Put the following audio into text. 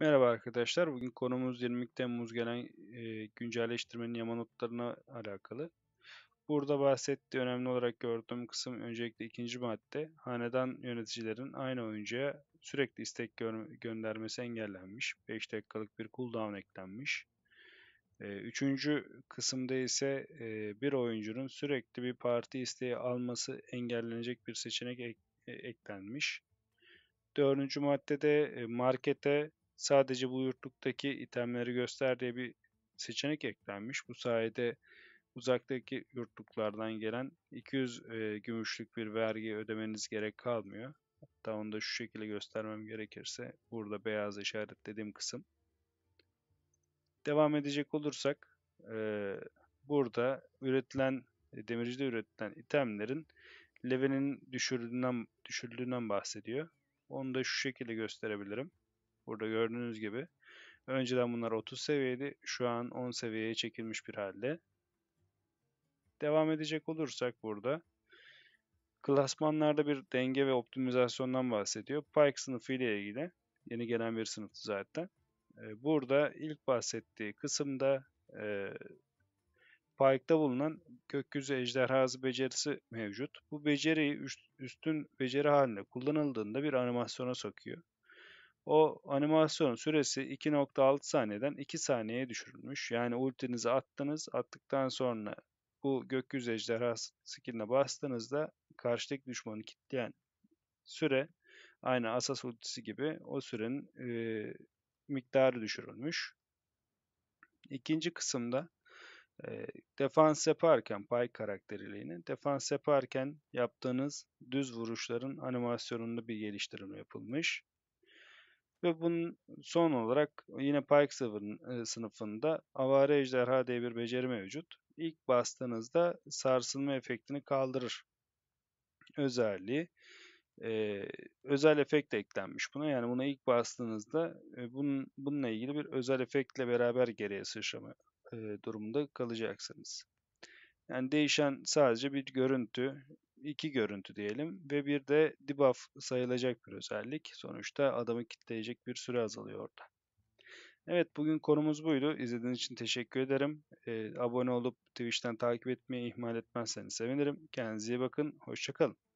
Merhaba arkadaşlar. Bugün konumuz 20 Temmuz gelen e, güncelleştirmenin yama notlarına alakalı. Burada bahsettiği önemli olarak gördüğüm kısım öncelikle ikinci madde. Hanedan yöneticilerin aynı oyuncuya sürekli istek gö göndermesi engellenmiş. 5 dakikalık bir cooldown eklenmiş. E, üçüncü kısımda ise e, bir oyuncunun sürekli bir parti isteği alması engellenecek bir seçenek ek, e, eklenmiş. Dördüncü maddede markete sadece bu yurtluktaki itemleri göster diye bir seçenek eklenmiş. Bu sayede uzaktaki yurtluklardan gelen 200 e, gümüşlük bir vergi ödemeniz gerek kalmıyor. Hatta onu da şu şekilde göstermem gerekirse burada beyaz işaretlediğim kısım. Devam edecek olursak e, burada üretilen e, demircide üretilen itemlerin levelinin düşürüldüğünden, düşürüldüğünden bahsediyor. Onu da şu şekilde gösterebilirim. Burada gördüğünüz gibi önceden bunlar 30 seviyeli, şu an 10 seviyeye çekilmiş bir halde. Devam edecek olursak burada klasmanlarda bir denge ve optimizasyondan bahsediyor. Pike sınıfı ile ilgili yeni gelen bir sınıftı zaten. Ee, burada ilk bahsettiği kısımda e, Pike'da bulunan gökyüzü ejderhası becerisi mevcut. Bu beceriyi üst, üstün beceri haline kullanıldığında bir animasyona sokuyor. O animasyon süresi 2.6 saniyeden 2 saniyeye düşürülmüş. Yani ultinizi attınız. Attıktan sonra bu gökyüzü ejderha skilline bastığınızda karşıdaki düşmanı kitleyen süre aynı asas ultisi gibi o sürenin e, miktarı düşürülmüş. İkinci kısımda e, defans yaparken pay karakteriyle defans yaparken yaptığınız düz vuruşların animasyonunda bir geliştirme yapılmış. Ve bunun son olarak yine Pike e, sınıfında avare ejderha diye bir beceri mevcut. İlk bastığınızda sarsılma efektini kaldırır özelliği. Ee, özel efekt eklenmiş buna. Yani buna ilk bastığınızda e, bunun, bununla ilgili bir özel efektle beraber geriye sıçrama e, durumunda kalacaksınız. Yani değişen sadece bir görüntü, iki görüntü diyelim ve bir de debuff sayılacak bir özellik. Sonuçta adamı kitleyecek bir süre azalıyor orada. Evet bugün konumuz buydu. İzlediğiniz için teşekkür ederim. E, abone olup Twitch'ten takip etmeyi ihmal etmezseniz sevinirim. Kendinize iyi bakın. Hoşçakalın.